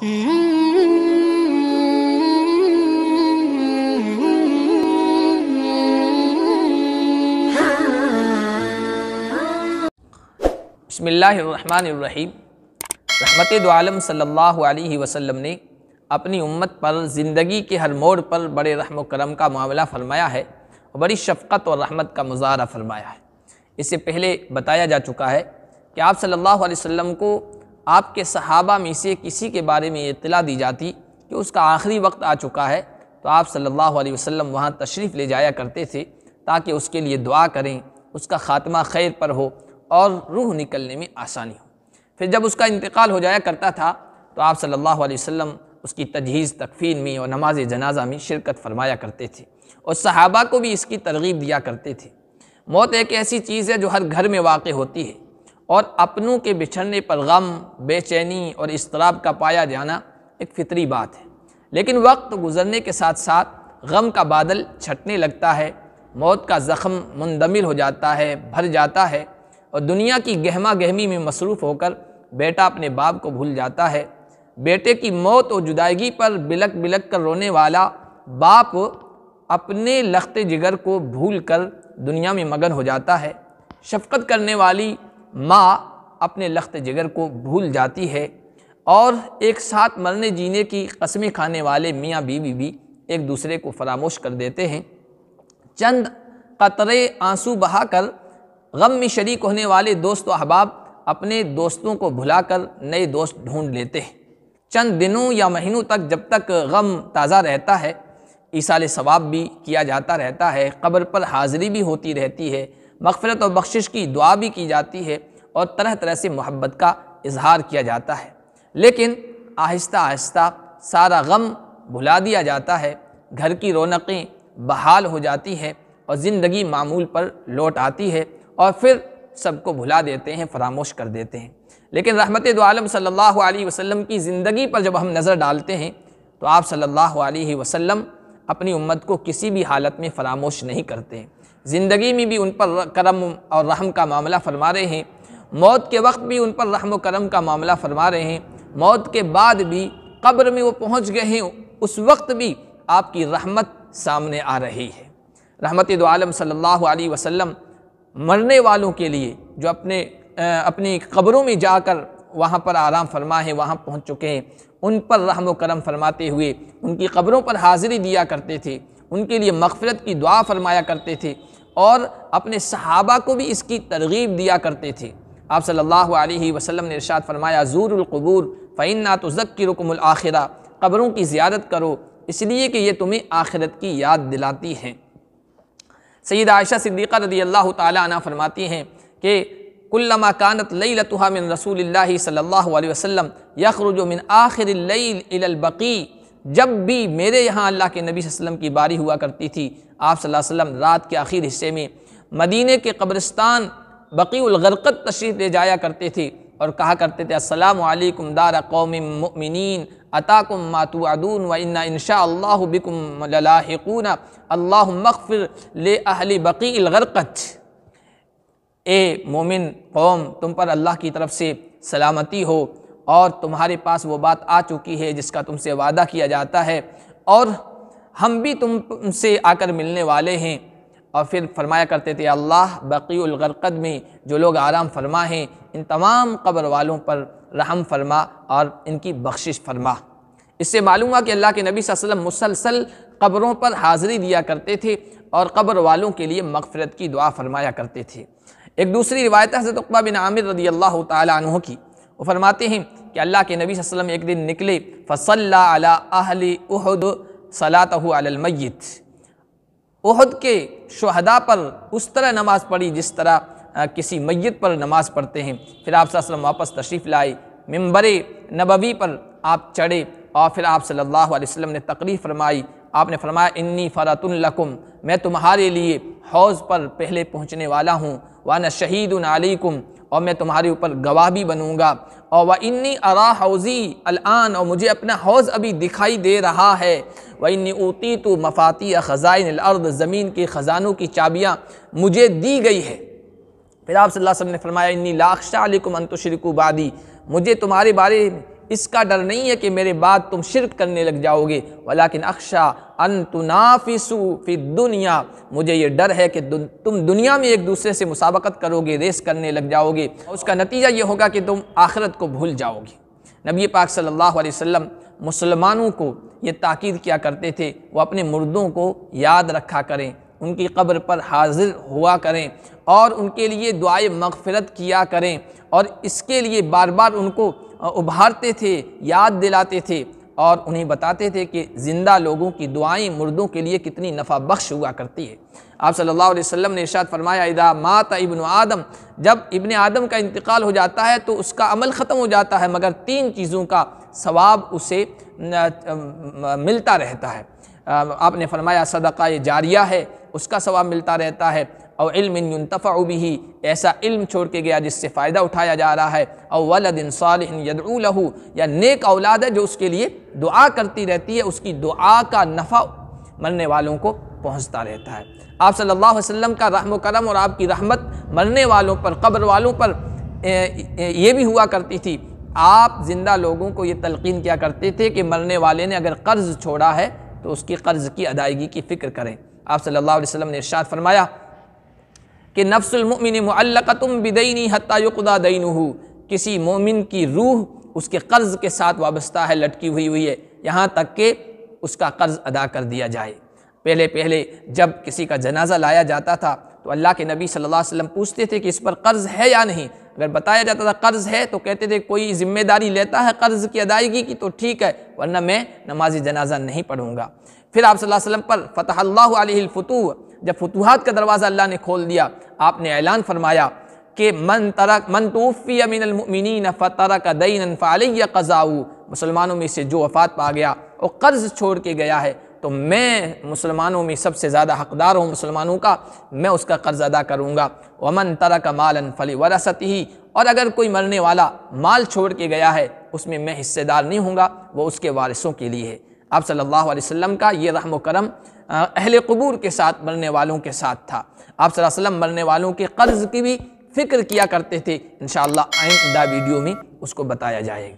बसमीम रहमत दोम सल्लल्लाहु अलैहि वसल्लम ने अपनी उम्मत पर ज़िंदगी के हर मोड़ पर बड़े रहम करम का मामला फरमाया है और बड़ी शफ़क़त और रहमत का मुजाहरा फरमाया है इससे पहले बताया जा चुका है कि आप सल्लल्लाहु अलैहि वसल्लम को आपके सहाबा में से किसी के बारे में इतला दी जाती कि उसका आखिरी वक्त आ चुका है तो आप सल्लल्लाहु अलैहि वसल्लम वहाँ तशरीफ़ ले जाया करते थे ताकि उसके लिए दुआ करें उसका ख़ात्मा खैर पर हो और रूह निकलने में आसानी हो फिर जब उसका इंतकाल हो जाया करता था तो आप सल्लल्लाहु अलैहि वसल्लम उसकी तजहीज़ तकफीन में और नमाज जनाजा में शिरकत फरमाया करते थे और सहाबा को भी इसकी तरगीब दिया करते थे मौत एक ऐसी चीज़ है जो हर घर में वाक़ होती है और अपनों के बिछड़ने पर गम बेचैनी और इसतराब का पाया जाना एक फितरी बात है लेकिन वक्त गुजरने के साथ साथ गम का बादल छटने लगता है मौत का ज़ख़म मुंदमिल हो जाता है भर जाता है और दुनिया की गहमा गहमी में मसरूफ़ होकर बेटा अपने बाप को भूल जाता है बेटे की मौत और जुदायगी पर बिलक बिलक कर रोने वाला बाप अपने लखते जिगर को भूल कर दुनिया में मगन हो जाता है शफकत करने वाली माँ अपने लख्त जिगर को भूल जाती है और एक साथ मरने जीने की कस्में खाने वाले मियाँ बीवी भी एक दूसरे को फरामोश कर देते हैं चंद कतरे आंसू बहाकर गम में शरीक होने वाले दोस्त अहबाब अपने दोस्तों को भुलाकर नए दोस्त ढूंढ लेते हैं चंद दिनों या महीनों तक जब तक गम ताज़ा रहता है ईसाल सवाब भी किया जाता रहता है कब्र पर हाज़िरी भी होती रहती है मगफरत और बख्शिश की दुआ भी की जाती है और तरह तरह से मोहब्बत का इजहार किया जाता है लेकिन आहिस्ता आहिस्ता सारा गम भुला दिया जाता है घर की रौनकें बहाल हो जाती हैं और ज़िंदगी मामूल पर लौट आती है और फिर सबको भुला देते हैं फरामोश कर देते हैं लेकिन रहमत दोम सल्लल्लाहु अलैहि वसल्लम की ज़िंदगी पर जब हम नज़र डालते हैं तो आप सल्लल्लाहु अलैहि वसल्लम अपनी उम्मत को किसी भी हालत में फरामोश नहीं करते ज़िंदगी में भी उन पर करम और रहम का मामला फरमा रहे हैं मौत के वक्त भी उन पर रहम करम का मामला फरमा रहे हैं मौत के बाद भी कब्र में वो पहुंच गए हैं उस वक्त भी आपकी रहमत सामने आ रही है रहमत दो आलम सल्लल्लाहु अलैहि वसल्लम मरने वालों के लिए जो अपने अपनी कब्रों में जाकर वहाँ पर आराम फरमा है वहाँ पहुँच चुके हैं उन पर रहम करम फरमाते हुए उनकी ख़बरों पर हाज़िरी दिया करते थे उनके लिए मगफ़रत की दुआ फरमाया करते थे और अपने सहाबा को भी इसकी तरगीब दिया करते थे आप सल्लल्लाहु अलैहि वसल्लम ने इरशाद फरमाया ज़ूरकबूर फ़ैन्ना तो ज़क्रकमआखिरा क़बरों की ज़्यादत करो इसलिए कि ये तुम्हें आखिरत की याद दिलाती हैं सैद आयशा सिद्दीक़ा रदी अल्लाह ताली फरमाती हैं कि कुल्लमा कानत लई लतुहा मिन रसूल सल्ला वसम यखरुज मिन आखिर बकी जब भी मेरे यहाँ अल्लाह के नबी वसम की बारी हुआ करती थी आप वसम रात के आखिर हिस्से में मदीने के कब्रिस्तान बकीगरकत तशरीफ़ ले जाया करते थे और कहा करते थे असलकम दार कौम मिन अताकुम मातूदून व इन्ना इनशा बिकुम लाकून अल्लाह मखफ़िर ले अहली बकीगरकत ए मोमिन कौम तुम पर अल्लाह की तरफ से सलामती हो और तुम्हारे पास वो बात आ चुकी है जिसका तुमसे वादा किया जाता है और हम भी तुम से आकर मिलने वाले हैं और फिर फरमाया करते थे अल्लाह बकीगरकद में जो लोग आराम फरमा हैं इन तमाम कब्र वालों पर रहम फरमा और इनकी बख्शिश फरमा इससे मालूम हुआ कि अल्लाह के नबी वसल्लम मुसलसल कब्रों पर हाज़िरी दिया करते थे और कब्र वालों के लिए मगफ़रत की दुआ फरमाया करते थे एक दूसरी रिवायत हज़रत उकबा बिन आमिर रदी अल्लाह तह की वो फरमाते हैं कि अल्लाह के नबी वसलम एक दिन निकले फ़सल अहली उहद सलात अलमैत उहद के शहदा पर उस तरह नमाज़ पढ़ी जिस तरह किसी मैत पर नमाज़ पढ़ते हैं फिर आप वापस तशरीफ़ लाए मम्बरे नबवी पर आप चढ़े और फिर आप सल्लल्लाहु अलैहि वसल्लम ने तकरीर फरमाई आपने फरमाया इन्नी फ़रातुल्लकुम मैं तुम्हारे लिए हौज़ पर पहले पहुँचने वाला हूँ वान शहीद आलिकुम और मैं तुम्हारे ऊपर गवाह भी बनूँगा और वह इन्नी अरा हौज़ी अलान और मुझे अपना हौज़ अभी दिखाई दे रहा है व इन्नी ऊती तो मफाती ख़ज़ाइन अर्द ज़मीन के ख़ज़ानों की चाबियाँ मुझे दी गई है फिर आप सल्लल्लाहु अलैहि वसल्लम ने फरमाया इन्नी लाक्षा अलकुम अंतुशरकू बादी मुझे तुम्हारे बारे में इसका डर नहीं है कि मेरे बाद तुम शिरक करने लग जाओगे वलाकिन अक्शा अन तुनाफिसु फि दुनिया मुझे ये डर है कि दुन, तुम दुनिया में एक दूसरे से मुसाबकत करोगे रेस करने लग जाओगे उसका नतीजा ये होगा कि तुम आखरत को भूल जाओगे नबी पाक सल्लल्लाहु अलैहि वसल्लम मुसलमानों को ये ताक़ीद किया करते थे वो अपने मुर्दों को याद रखा करें उनकी कब्र पर हाजिर हुआ करें और उनके लिए दुआए मगफ़रत किया करें और इसके लिए बार बार उनको उभारते थे याद दिलाते थे और उन्हें बताते थे कि ज़िंदा लोगों की दुआएं मुर्दों के लिए कितनी नफ़ा बख्श हुआ करती है आप सल्लल्लाहु अलैहि वसल्लम ने इरशाद फरमाया इदा मात इबन आदम जब इबन आदम का इंतकाल हो जाता है तो उसका अमल ख़त्म हो जाता है मगर तीन चीज़ों का सवाब उसे मिलता रहता है आपने फरमाया सदक़ा जारिया है उसका सवाब मिलता रहता है और इल्मतफ़ा भी ऐसा इल्म छोड़ के गया जिससे फ़ायदा उठाया जा रहा है और वलदिन लहू या नेक औलाद है जो उसके लिए दुआ करती रहती है उसकी दुआ का नफ़ा मरने वालों को पहुँचता रहता है आप सल्लल्लाहु अलैहि वसल्लम का रहम करम और आपकी रहमत मरने वालों पर कब्र वालों पर यह भी हुआ करती थी आप ज़िंदा लोगों को ये तलकिन किया करते थे कि मरने वाले ने अगर कर्ज़ छोड़ा है तो उसकी कर्ज़ की अदायगी की फ़िक्र करें आप सल्लल्लाहु अलैहि वसल्लम ने इरशाद फरमाया कि नफ्सलमिन तुम बिदईनी हत्या हो किसी मोमिन की रूह उसके कर्ज़ के साथ वाबस्ता है लटकी हुई हुई है यहाँ तक कि उसका कर्ज़ अदा कर दिया जाए पहले पहले जब किसी का जनाजा लाया जाता था तो अल्लाह के नबी सल्लल्लाहु अलैहि वसल्लम पूछते थे कि इस पर कर्ज़ है या नहीं अगर बताया जाता था कर्ज़ है तो कहते थे कोई ज़िम्मेदारी लेता है कर्ज़ की अदायगी की तो ठीक है वरना मैं नमाज जनाजा नहीं पढ़ूँगा फिर आप सल्लल्लाहु अलैहि वसल्लम पर फ़तह फ़तूह जब फतूहत का दरवाज़ा अल्लाह ने खोल दिया आपने ऐलान फरमाया कि मन तरक मन तोफ़ी अमिनमिन फ़तर का दईन फ़ालिया कज़ाऊ मुसलमानों में से जो वफ़ात पा गया और कर्ज़ छोड़ के गया है तो मैं मुसलमानों में सबसे ज़्यादा हकदार हूँ मुसलमानों का मैं उसका कर्ज़ अदा करूँगा वमन तरह का मालन फली वरासत ही और अगर कोई मरने वाला माल छोड़ के गया है उसमें मैं हिस्सेदार नहीं हूँ वो उसके वारिसों के लिए है आप सल्लल्लाहु अलैहि वसल्लम का ये रहम करम अहल कबूर के साथ मरने वालों के साथ था आप वसल्लम मरने वालों के कर्ज़ की भी फ़िक्र किया करते थे इन आइंदा वीडियो में उसको बताया जाएगा